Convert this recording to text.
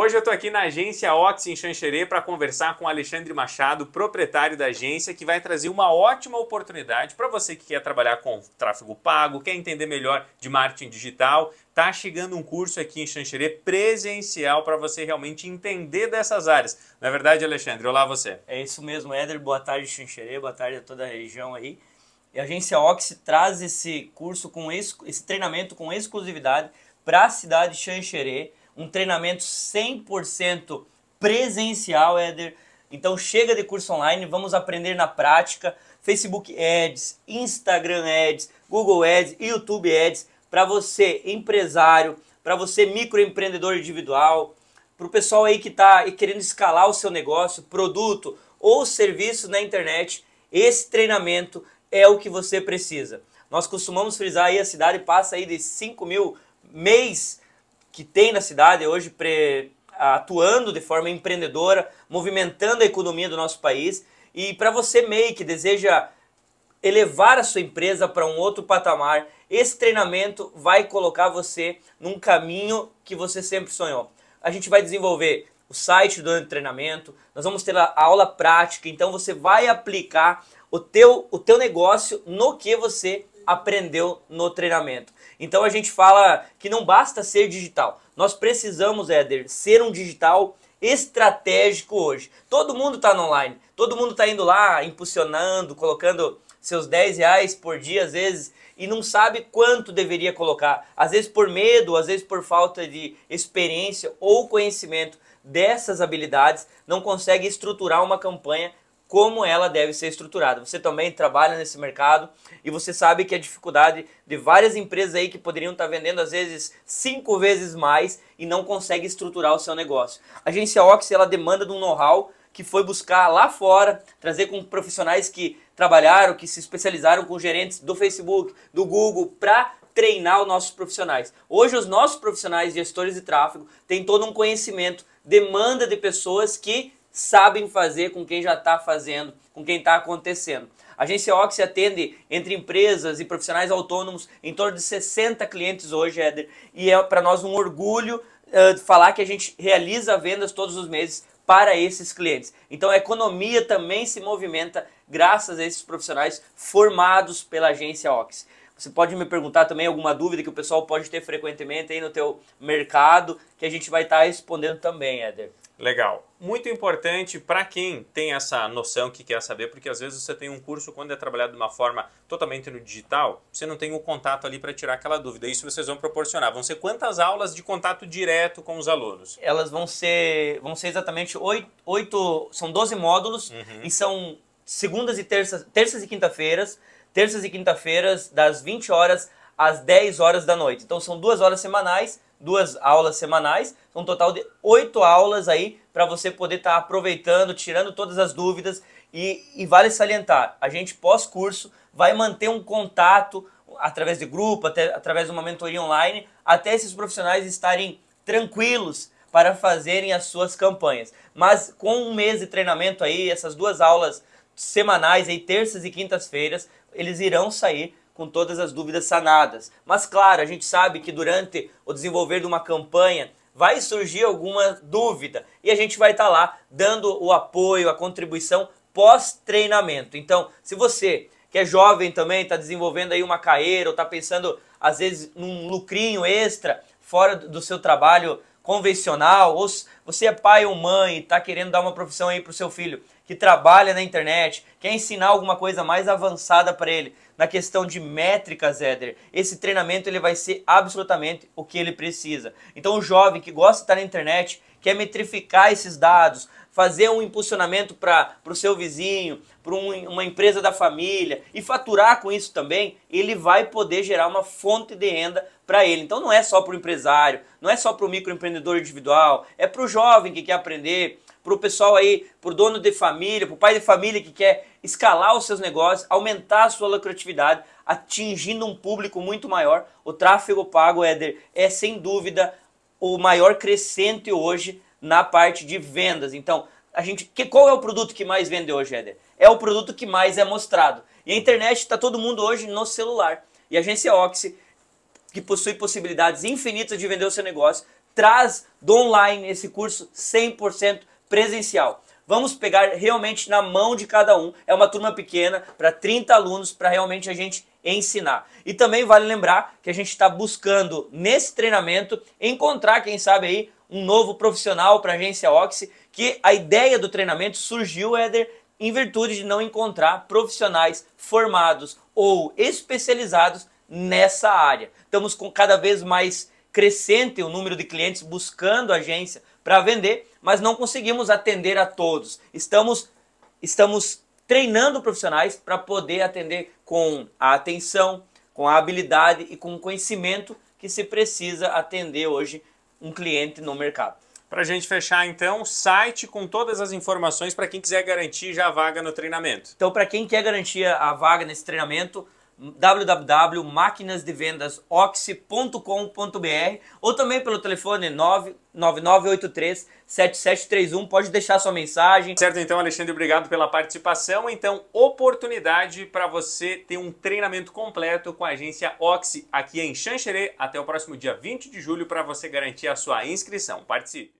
Hoje eu estou aqui na agência Ox em Xanxerê para conversar com Alexandre Machado, proprietário da agência, que vai trazer uma ótima oportunidade para você que quer trabalhar com tráfego pago, quer entender melhor de marketing digital. Tá chegando um curso aqui em Xanxerê presencial para você realmente entender dessas áreas. Na é verdade, Alexandre, olá você. É isso mesmo, Éder. Boa tarde, Xanxerê. Boa tarde a toda a região aí. E a agência Ox traz esse curso com esse, esse treinamento com exclusividade para a cidade de Xanxerê um treinamento 100% presencial, Éder. Então chega de curso online, vamos aprender na prática Facebook Ads, Instagram Ads, Google Ads, YouTube Ads, para você empresário, para você microempreendedor individual, para o pessoal aí que está querendo escalar o seu negócio, produto ou serviço na internet, esse treinamento é o que você precisa. Nós costumamos frisar aí, a cidade passa aí de 5 mil mês que tem na cidade hoje pre, atuando de forma empreendedora, movimentando a economia do nosso país. E para você, MEI, que deseja elevar a sua empresa para um outro patamar, esse treinamento vai colocar você num caminho que você sempre sonhou. A gente vai desenvolver o site do treinamento, nós vamos ter a aula prática, então você vai aplicar o teu, o teu negócio no que você aprendeu no treinamento. Então a gente fala que não basta ser digital. Nós precisamos, Éder, ser um digital estratégico hoje. Todo mundo está online, todo mundo está indo lá, impulsionando, colocando seus 10 reais por dia às vezes e não sabe quanto deveria colocar. Às vezes por medo, às vezes por falta de experiência ou conhecimento dessas habilidades, não consegue estruturar uma campanha como ela deve ser estruturada. Você também trabalha nesse mercado e você sabe que a dificuldade de várias empresas aí que poderiam estar vendendo às vezes cinco vezes mais e não consegue estruturar o seu negócio. A agência Ox ela demanda de um know-how que foi buscar lá fora, trazer com profissionais que trabalharam, que se especializaram com gerentes do Facebook, do Google, para treinar os nossos profissionais. Hoje os nossos profissionais, gestores de tráfego, têm todo um conhecimento, demanda de pessoas que sabem fazer com quem já está fazendo, com quem está acontecendo. A agência Oxy atende entre empresas e profissionais autônomos em torno de 60 clientes hoje, Éder, e é para nós um orgulho uh, falar que a gente realiza vendas todos os meses para esses clientes. Então a economia também se movimenta graças a esses profissionais formados pela agência Oxy. Você pode me perguntar também alguma dúvida que o pessoal pode ter frequentemente aí no teu mercado, que a gente vai estar tá respondendo também, Éder. Legal. Muito importante para quem tem essa noção que quer saber, porque às vezes você tem um curso quando é trabalhado de uma forma totalmente no digital, você não tem o um contato ali para tirar aquela dúvida. Isso vocês vão proporcionar. Vão ser quantas aulas de contato direto com os alunos? Elas vão ser, vão ser exatamente oito, oito são 12 módulos uhum. e são segundas e terças, terças e quinta-feiras, terças e quinta-feiras das 20 horas às 10 horas da noite. Então são duas horas semanais duas aulas semanais, um total de oito aulas aí para você poder estar tá aproveitando, tirando todas as dúvidas e, e vale salientar, a gente pós-curso vai manter um contato através de grupo, até, através de uma mentoria online, até esses profissionais estarem tranquilos para fazerem as suas campanhas. Mas com um mês de treinamento aí, essas duas aulas semanais aí, terças e quintas-feiras, eles irão sair com todas as dúvidas sanadas. Mas claro, a gente sabe que durante o desenvolver de uma campanha vai surgir alguma dúvida e a gente vai estar tá lá dando o apoio, a contribuição pós-treinamento. Então, se você que é jovem também, está desenvolvendo aí uma carreira ou está pensando às vezes num lucrinho extra fora do seu trabalho convencional, ou você é pai ou mãe e está querendo dar uma profissão aí para o seu filho que trabalha na internet, quer ensinar alguma coisa mais avançada para ele, na questão de métricas, Éder, esse treinamento ele vai ser absolutamente o que ele precisa. Então o jovem que gosta de estar na internet, quer metrificar esses dados, fazer um impulsionamento para o seu vizinho, para um, uma empresa da família e faturar com isso também, ele vai poder gerar uma fonte de renda para ele. Então não é só para o empresário, não é só para o microempreendedor individual, é para o jovem que quer aprender, para o pessoal aí, para o dono de família, para o pai de família que quer escalar os seus negócios, aumentar a sua lucratividade, atingindo um público muito maior. O tráfego pago, Éder, é sem dúvida o maior crescente hoje na parte de vendas. Então, a gente, que, qual é o produto que mais vende hoje, Éder? É o produto que mais é mostrado. E a internet está todo mundo hoje no celular. E a agência Oxy, que possui possibilidades infinitas de vender o seu negócio, traz do online esse curso 100% presencial. Vamos pegar realmente na mão de cada um. É uma turma pequena, para 30 alunos, para realmente a gente ensinar. E também vale lembrar que a gente está buscando, nesse treinamento, encontrar, quem sabe aí, um novo profissional para a agência Oxy, que a ideia do treinamento surgiu, Éder, em virtude de não encontrar profissionais formados ou especializados nessa área. Estamos com cada vez mais crescente o número de clientes buscando agência para vender mas não conseguimos atender a todos. Estamos, estamos treinando profissionais para poder atender com a atenção, com a habilidade e com o conhecimento que se precisa atender hoje um cliente no mercado. Para a gente fechar, então, site com todas as informações para quem quiser garantir já a vaga no treinamento. Então, para quem quer garantir a vaga nesse treinamento, www.maquinasdevendasoxi.com.br ou também pelo telefone 7731. Pode deixar sua mensagem. Certo, então, Alexandre, obrigado pela participação. Então, oportunidade para você ter um treinamento completo com a agência Oxi aqui em Xanxerê até o próximo dia 20 de julho para você garantir a sua inscrição. Participe!